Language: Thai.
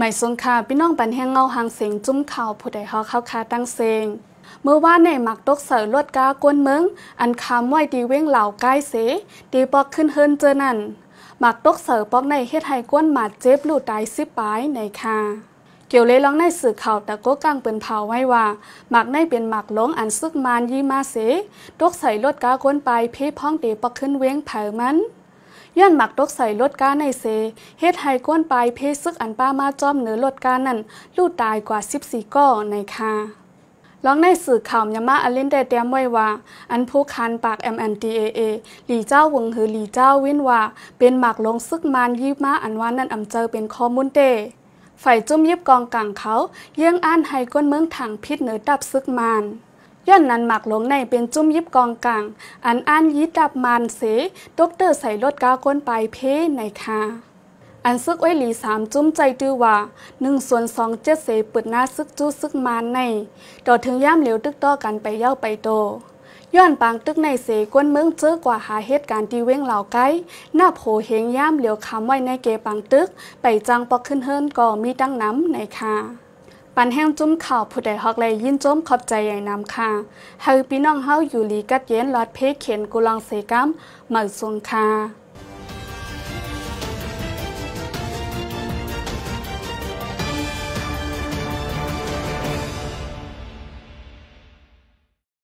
ในสงขะพี่น้องปันแห้งเงาหางเสียงจุ้มเข่าผู้ใดเฮาเข้าคาตั้งเซงเมื่อว่าในหมักตกเสือลวดกากวนเมืองอันคำไว้ดีเว้งเหล่าใกล้เสตีปอกขึ้นเฮินเจอนั่นหมักตกเสือปอกในเฮ็ดให้ก้นหมาดเจ็บลูดตายสิปายในคา เกี่ยวเลยลองในสื่อข่าวต่ก็กลางเปินเผาไว้ว่าหมักในเป็นหมักลงอันซึกมานยีมาเส ตกใส่ลดกากวนไปเพ่พ้องเีปอกขึ้นเว้งเผามันย้อนหมักตกใส่รถก้าในเซเฮ็ดใหก้นปลายเพศซึกอันป้ามาจอมเหนือรถก้านั่นลูกตายกว่า14ก่อในคาล้องในสื่อข่าวยามาอลินได้เตรียมไว้ว่า อันผู้คันปาก MNTAA หลีเจ้าวงหือหลีเจ้าวินว่า เป็นหมักลงซึกมานยิบมาอันว่านั่นอำเจอเป็นข้อมูลเตฝ่ายจุ้มยิบกองกลางเขา เยื่องอ่านไฮก้นเมืองถังพิษเหนือดับซึกมานย้อนนั้นหมักหลงในเป็นจุ้มยิบกองกลาง อันอ่านยิดับมานเสดกเตอร์ใส่รถก้าก้นไปเพในคาอันซึกไว้หลีสามจุ้มใจดื้อว่าหนึ่งส่วนสองเจ็ดเสเปิดหน้าซึกจู้ซึกมานใน ต่อถึงย่ามเหลวตึกต่อกันไปเย่าไปโตย้อนปางตึกในเสก้นเมืองเจอกว่าหาเหตุการณ์ที่เว้งเหล่าไก้หน้าโผเฮงย่ามเหลียวคำไว้ในเกปังตึกไปจังปอกขึ้นเฮิรนก็มีตั้งน้ำในคาปันแห้งจุ้มข่าวผู้ใดฮอกเลยยินจุ้มขอบใจใหญ่นำค่ะเฮาพี่น้องเฮาอยู่ลีกัดเย็นลอดเพเขียนกุลังเสกัมเหมือสวงค่ะ